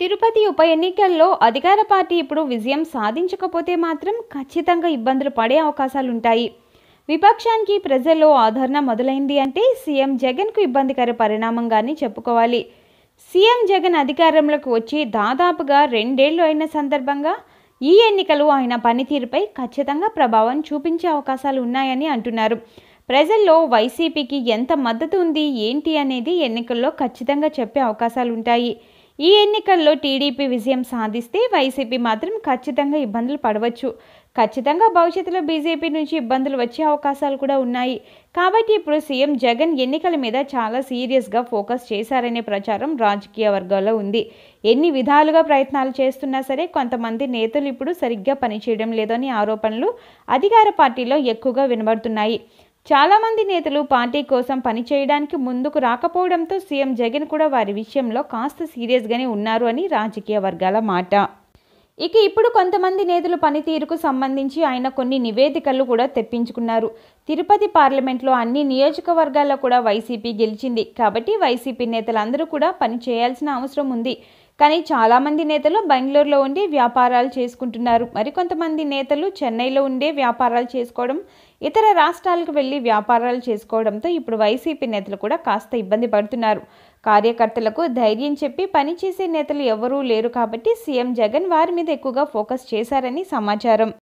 తిరుపతి ఉప ఎన్నికల్లో అధికార పార్టీ ఇప్పుడు విజయం సాధించకపోతే మాత్రం ఖచ్చితంగా ఇబ్బందులు పడే అవకాశాలుంటాయి విపక్షానికి ప్రజల్లో ఆదరణ మొదలైంది అంటే సీఎం జగన్కు ఇబ్బందికర పరిణామంగానే చెప్పుకోవాలి సీఎం జగన్ అధికారంలోకి వచ్చి దాదాపుగా రెండేళ్లు అయిన సందర్భంగా ఈ ఎన్నికలు ఆయన పనితీరుపై ఖచ్చితంగా ప్రభావం చూపించే అవకాశాలు ఉన్నాయని అంటున్నారు ప్రజల్లో వైసీపీకి ఎంత మద్దతు ఉంది ఏంటి అనేది ఎన్నికల్లో ఖచ్చితంగా చెప్పే అవకాశాలుంటాయి ఉంటాయి ఈ ఎన్నికల్లో టీడీపీ విజయం సాధిస్తే వైసీపీ మాత్రం ఖచ్చితంగా ఇబ్బందులు పడవచ్చు ఖచ్చితంగా భవిష్యత్తులో బీజేపీ నుంచి ఇబ్బందులు వచ్చే అవకాశాలు కూడా ఉన్నాయి కాబట్టి ఇప్పుడు సీఎం జగన్ ఎన్నికల మీద చాలా సీరియస్గా ఫోకస్ చేశారనే ప్రచారం రాజకీయ వర్గాల్లో ఉంది ఎన్ని విధాలుగా ప్రయత్నాలు చేస్తున్నా సరే కొంతమంది నేతలు ఇప్పుడు సరిగ్గా పనిచేయడం లేదని ఆరోపణలు అధికార పార్టీలో ఎక్కువగా వినబడుతున్నాయి చాలామంది నేతలు పార్టీ కోసం పనిచేయడానికి ముందుకు రాకపోవడంతో సీఎం జగన్ కూడా వారి విషయంలో కాస్త సీరియస్గానే ఉన్నారు అని రాజకీయ వర్గాల మాట ఇక ఇప్పుడు కొంతమంది నేతలు పనితీరుకు సంబంధించి ఆయన కొన్ని నివేదికలు కూడా తెప్పించుకున్నారు తిరుపతి పార్లమెంట్లో అన్ని నియోజకవర్గాల్లో కూడా వైసీపీ గెలిచింది కాబట్టి వైసీపీ నేతలందరూ కూడా పని చేయాల్సిన అవసరం ఉంది కానీ చాలామంది నేతలు బెంగళూరులో ఉండి వ్యాపారాలు చేసుకుంటున్నారు మరికొంతమంది నేతలు చెన్నైలో ఉండే వ్యాపారాలు చేసుకోవడం ఇతర రాష్ట్రాలకు వెళ్ళి వ్యాపారాలు చేసుకోవడంతో ఇప్పుడు వైసీపీ నేతలు కూడా కాస్త ఇబ్బంది పడుతున్నారు కార్యకర్తలకు ధైర్యం చెప్పి పనిచేసే నేతలు ఎవరూ లేరు కాబట్టి సీఎం జగన్ వారి మీద ఎక్కువగా ఫోకస్ చేశారని సమాచారం